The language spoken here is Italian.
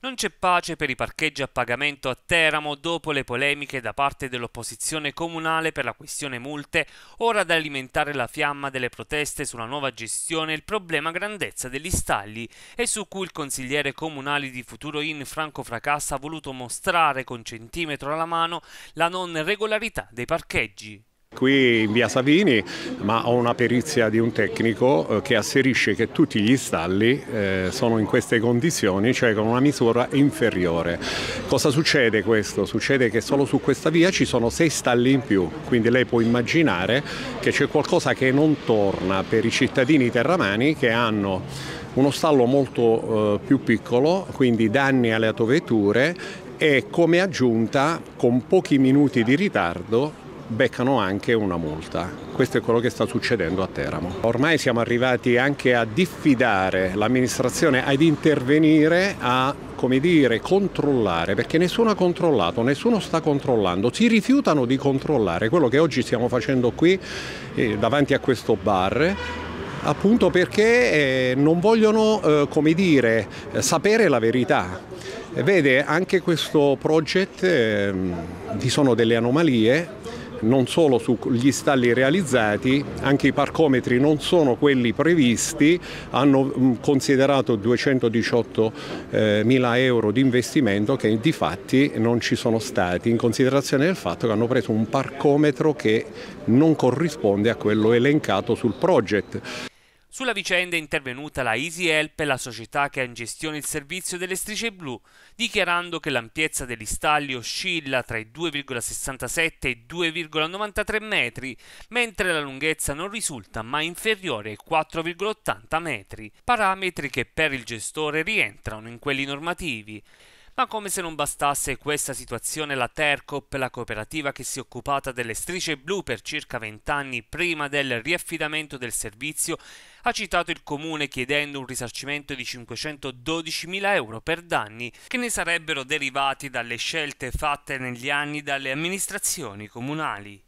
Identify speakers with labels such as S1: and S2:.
S1: Non c'è pace per i parcheggi a pagamento a Teramo dopo le polemiche da parte dell'opposizione comunale per la questione multe, ora ad alimentare la fiamma delle proteste sulla nuova gestione il problema grandezza degli stalli e su cui il consigliere comunale di Futuro In Franco Fracassa ha voluto mostrare con centimetro alla mano la non regolarità dei parcheggi.
S2: Qui in via Savini, ma ho una perizia di un tecnico eh, che asserisce che tutti gli stalli eh, sono in queste condizioni, cioè con una misura inferiore. Cosa succede questo? Succede che solo su questa via ci sono sei stalli in più, quindi lei può immaginare che c'è qualcosa che non torna per i cittadini terramani che hanno uno stallo molto eh, più piccolo, quindi danni alle autovetture e come aggiunta con pochi minuti di ritardo beccano anche una multa. Questo è quello che sta succedendo a Teramo. Ormai siamo arrivati anche a diffidare l'amministrazione ad intervenire a come dire, controllare, perché nessuno ha controllato, nessuno sta controllando, si rifiutano di controllare quello che oggi stiamo facendo qui eh, davanti a questo bar appunto perché eh, non vogliono eh, come dire, sapere la verità. Vede, anche questo project eh, vi sono delle anomalie, non solo sugli stalli realizzati, anche i parcometri non sono quelli previsti, hanno mm, considerato 218 mila euro di investimento che di fatti non ci sono stati, in considerazione del fatto che hanno preso un parcometro che non corrisponde a quello elencato sul project.
S1: Sulla vicenda è intervenuta la Easy Help, la società che ha in gestione il servizio delle strisce blu, dichiarando che l'ampiezza degli stalli oscilla tra i 2,67 e i 2,93 metri, mentre la lunghezza non risulta mai inferiore ai 4,80 metri, parametri che per il gestore rientrano in quelli normativi. Ma come se non bastasse questa situazione, la Tercop, la cooperativa che si è occupata delle strisce blu per circa vent'anni prima del riaffidamento del servizio, ha citato il comune chiedendo un risarcimento di 512.000 euro per danni che ne sarebbero derivati dalle scelte fatte negli anni dalle amministrazioni comunali.